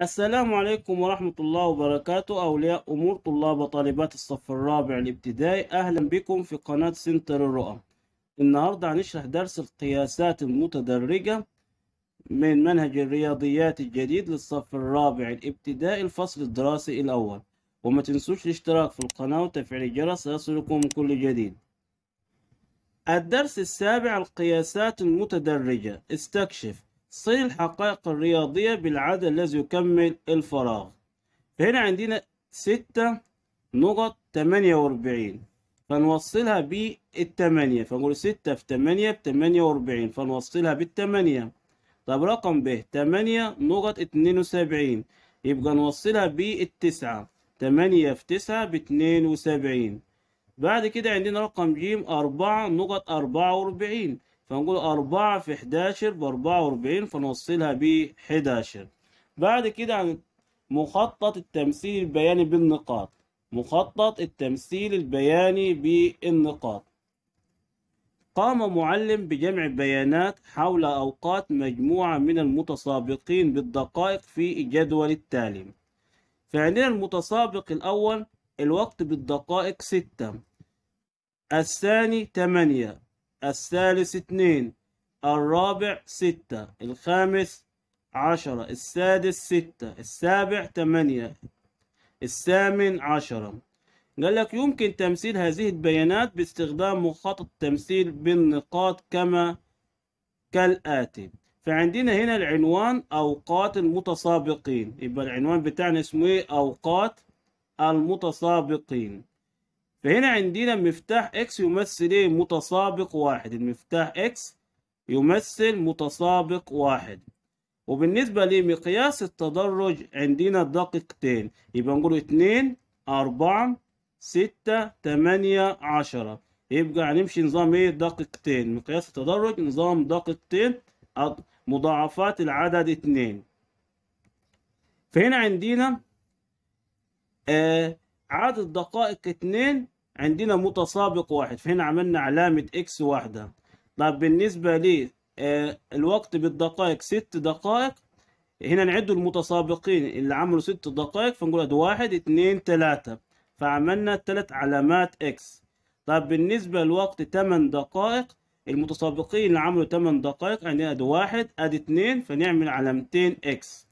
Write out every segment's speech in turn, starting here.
السلام عليكم ورحمة الله وبركاته أولياء أمور طلاب وطالبات الصف الرابع الابتدائي أهلا بكم في قناة سنتر الرؤى النهاردة هنشرح درس القياسات المتدرجة من منهج الرياضيات الجديد للصف الرابع الابتدائي الفصل الدراسي الأول وما تنسوش الاشتراك في القناة وتفعيل الجرس ليصلكم كل جديد الدرس السابع القياسات المتدرجة استكشف صين الحقائق الرياضية بالعدد الذي يكمل الفراغ فهنا عندنا ستة نقط تمانية وأربعين فنوصلها بالتمانية فنقول ستة في تمانية بتمانية وأربعين فنوصلها بالتمانية طب رقم ب تمانية نقط اتنين وسبعين يبقى نوصلها بالتسعة تمانية في تسعة باتنين وسبعين بعد كده عندنا رقم ج أربعة نقط أربعة وأربعين فنقول أربعة في حداشر بأربعة وأربعين فنوصلها بحداشر بعد كده مخطط التمثيل البياني بالنقاط مخطط التمثيل البياني بالنقاط قام معلم بجمع بيانات حول أوقات مجموعة من المتسابقين بالدقائق في الجدول التالي فعندنا المتسابق الأول الوقت بالدقائق ستة الثاني تمانية الثالث اتنين الرابع ستة الخامس عشرة السادس ستة السابع تمانية الثامن عشرة قال لك يمكن تمثيل هذه البيانات باستخدام مخطط التمثيل بالنقاط كما كالآتي فعندنا هنا العنوان أوقات المتسابقين يبقى العنوان بتاعنا اسمه إيه أوقات المتسابقين فهنا عندنا مفتاح اكس يمثل ايه متسابق واحد المفتاح اكس يمثل متسابق واحد وبالنسبة لمقياس التدرج عندنا دقيقتين يبقى نقول اتنين أربعة ستة تمانية عشرة يبقى هنمشي نظام ايه دقيقتين مقياس التدرج نظام دقيقتين مضاعفات العدد اتنين فهنا عندنا آه عدد دقائق اتنين عندنا متسابق واحد فهنا عملنا علامة اكس واحدة طب بالنسبة لي آه، الوقت بالدقائق ست دقائق هنا نعد المتسابقين اللي عملوا ست دقائق فنقول ده واحد اتنين تلاتة فعملنا تلات علامات اكس طب بالنسبة لوقت تمن دقائق المتسابقين اللي عملوا تمن دقائق عندنا يعني ده واحد ادي اتنين فنعمل علامتين اكس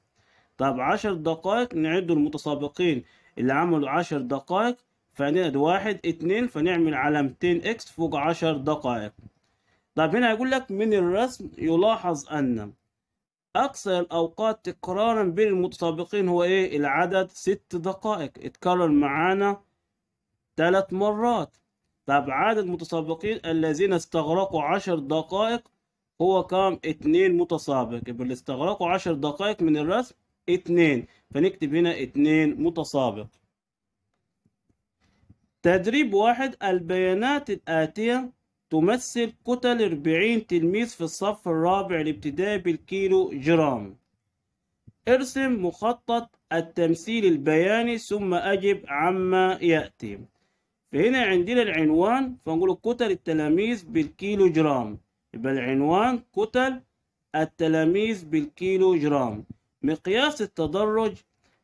طب عشر دقائق نعد المتسابقين اللي عملوا عشر دقائق فعندنا ده واحد اتنين فنعمل علامتين اكس فوق عشر دقائق طب هنا هيقول لك من الرسم يلاحظ أن أقصى الأوقات تكرارا بين المتسابقين هو إيه العدد ست دقائق اتكرر معانا ثلاث مرات طب عدد المتسابقين الذين استغرقوا عشر دقائق هو كام اتنين متسابق يبقى اللي استغرقوا عشر دقائق من الرسم اتنين فنكتب هنا اتنين متسابق تدريب واحد البيانات الآتية تمثل كتل 40 تلميذ في الصف الرابع الابتدائي بالكيلو جرام ارسم مخطط التمثيل البياني ثم أجب عما يأتي فهنا عندنا العنوان فنقول كتل التلاميذ بالكيلو جرام يبقى العنوان كتل التلاميذ بالكيلو جرام مقياس التدرج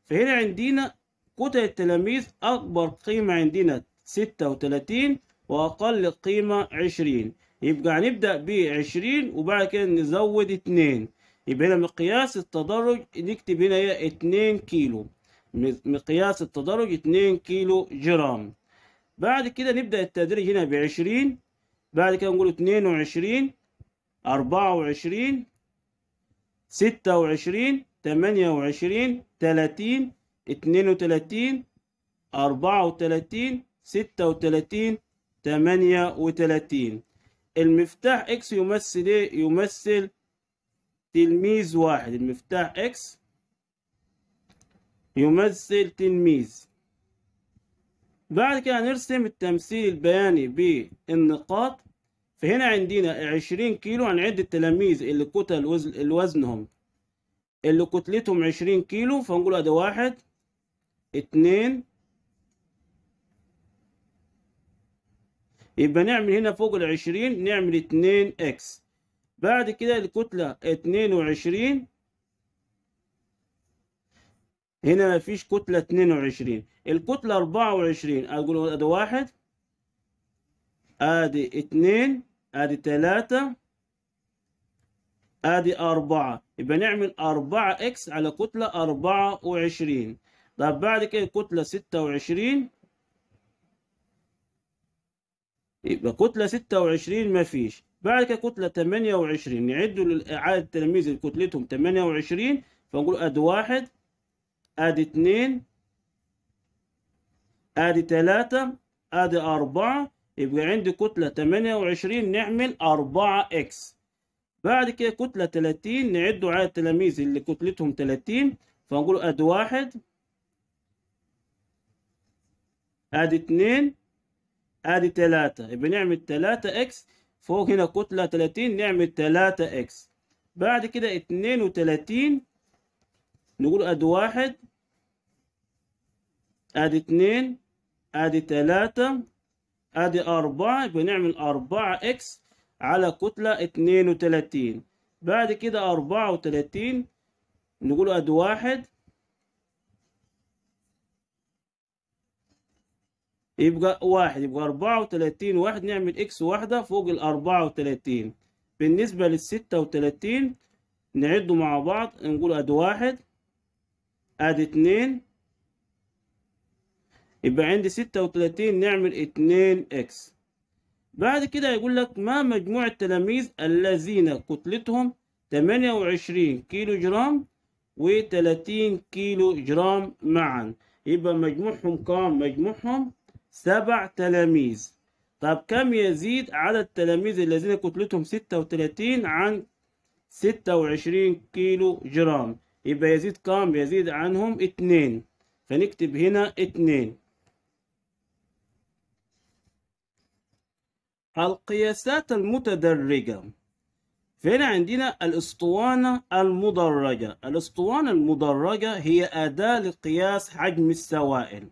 فهنا عندنا كتل التلاميذ أكبر قيمة عندنا 36 وأقل قيمة 20 يبقى هنبدأ ب 20 وبعد كده نزود 2 يبقى هنا مقياس التدرج نكتب هنا هي 2 كيلو مقياس التدرج 2 كيلو جرام بعد كده نبدأ التدريج هنا ب 20 بعد كده نقول 22 24 26 28 30 32 34 36 38 المفتاح اكس يمثل ايه يمثل تلميذ واحد المفتاح اكس يمثل تلميذ بعد كده هنرسم التمثيل البياني بالنقاط فهنا عندنا عشرين كيلو هنعد التلاميذ اللي كتل وزنهم اللي كتلتهم عشرين كيلو فنقول ادي واحد اتنين يبقى نعمل هنا فوق العشرين نعمل اتنين اكس بعد كده الكتلة اتنين وعشرين هنا مفيش كتلة اتنين وعشرين الكتلة اربعة وعشرين اقول ادي واحد ادي اتنين ادي تلاتة ادي اربعة يبقى نعمل اربعة اكس على كتلة اربعة وعشرين طب بعد كده كتلة ستة وعشرين يبقى كتلة ستة وعشرين مفيش بعد كده كتلة تمانية وعشرين نعدوا عدد التلاميذ اللي كتلتهم تمانية وعشرين فنقول اد واحد اد اتنين اد تلاتة اد اربعة يبقى عندي كتلة تمانية وعشرين نعمل اربعة اكس بعد كده كتلة تلاتين نعدوا عدد التلاميذ اللي كتلتهم تلاتين فنقول اد واحد ادي 2 ادي 3 يبقى نعمل 3 اكس فوق هنا كتلة 30 نعمل 3 اكس بعد كده 32 نقول ادي واحد ادي اتنين ادي تلاتة ادي اربعة نعمل اربعة اكس على كتلة اتنين وتلاتين بعد كده اربعة وتلاتين نقول ادي واحد يبقى واحد يبقى أربعة وتلاتين واحد نعمل إكس واحدة فوق الأربعة وتلاتين بالنسبة للستة وتلاتين نعده مع بعض نقول أد واحد أد اتنين يبقى عندي ستة وتلاتين نعمل اتنين إكس بعد كده يقول لك ما مجموع التلاميذ الذين كتلتهم تمانية وعشرين كيلو جرام وتلاتين كيلو جرام معا يبقى مجموعهم كام مجموعهم سبع تلاميذ طب كم يزيد عدد التلاميذ الذين كتلتهم 36 عن 26 كيلو جرام يبقى يزيد كم يزيد عنهم اتنين فنكتب هنا اتنين القياسات المتدرجة فهنا عندنا الاسطوانة المدرجة الاسطوانة المدرجة هي أداة لقياس حجم السوائل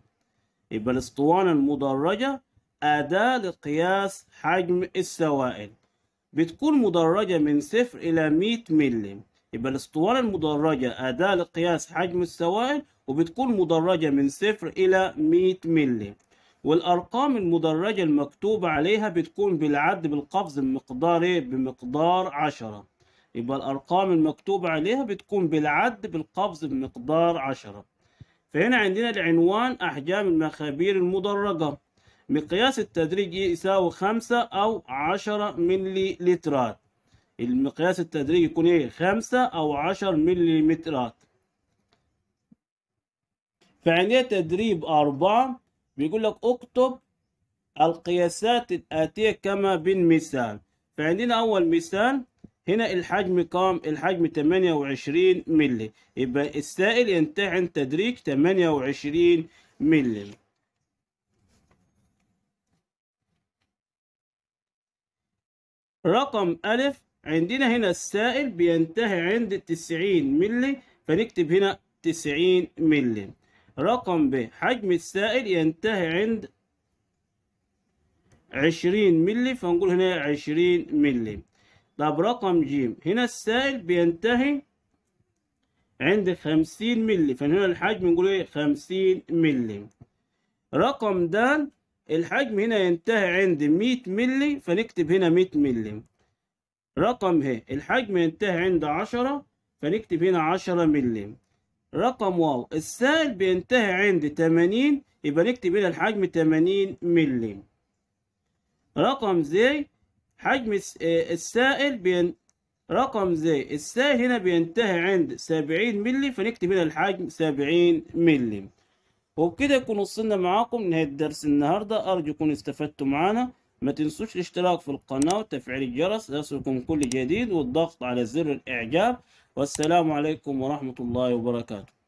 يبقى الاسطوانة المدرجة أداة لقياس حجم السوائل بتكون مدرجة من صفر إلى مية ملي يبقى الاسطوانة المدرجة أداة لقياس حجم السوائل وبتكون مدرجة من صفر إلى مية ملي والأرقام المدرجة المكتوبة عليها بتكون بالعد بالقفز بمقدار إيه؟ بمقدار عشرة يبقى الأرقام المكتوبة عليها بتكون بالعد بالقفز بمقدار عشرة فهنا عندنا العنوان أحجام المخابير المدرجة مقياس التدريج يساوي خمسة أو عشرة ملي لترات المقياس التدريج يكون إيه خمسة أو عشر ملي مترات فعندنا تدريب أربعة بيقول لك اكتب القياسات الآتية كما بالمثال فعندنا أول مثال هنا الحجم كام الحجم 28 مللي يبقى السائل ينتهي عند تدريج 28 مللي رقم ألف عندنا هنا السائل بينتهي عند 90 مللي فنكتب هنا 90 مللي رقم ب حجم السائل ينتهي عند 20 مللي فنقول هنا 20 مللي طب رقم ج هنا السائل بينتهي عند 50 مللي فهنا الحجم نقول ايه 50 مللي رقم د الحجم هنا ينتهي عند 100 مللي فنكتب هنا 100 مللي رقم ه الحجم ينتهي عند 10 فنكتب هنا 10 مللي رقم واو السائل بينتهي عند 80 يبقى نكتب هنا الحجم 80 مللي رقم زي حجم السائل بين رقم زي السائل هنا بينتهي عند سبعين ملي فنكتب هنا الحجم سبعين ملي وبكده يكون وصلنا معاكم نهاية درس النهاردة أرجو يكون استفدتم معانا ما تنسوش الاشتراك في القناة وتفعيل الجرس ليصلكم كل جديد والضغط على زر الإعجاب والسلام عليكم ورحمة الله وبركاته